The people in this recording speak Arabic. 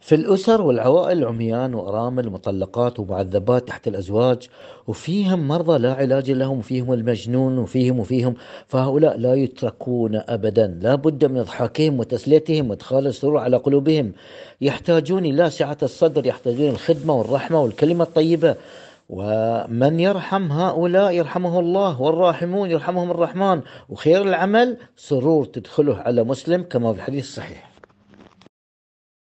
في الأسر والعوائل عميان وأرامل مطلقات ومعذبات تحت الأزواج وفيهم مرضى لا علاج لهم وفيهم المجنون وفيهم وفيهم فهؤلاء لا يتركون أبدا لا بد من إضحاكهم وتسليتهم وإدخال السرور على قلوبهم يحتاجون إلى سعة الصدر يحتاجون الخدمة والرحمة والكلمة الطيبة ومن يرحم هؤلاء يرحمه الله والراحمون يرحمهم الرحمن وخير العمل سرور تدخله على مسلم كما في الحديث الصحيح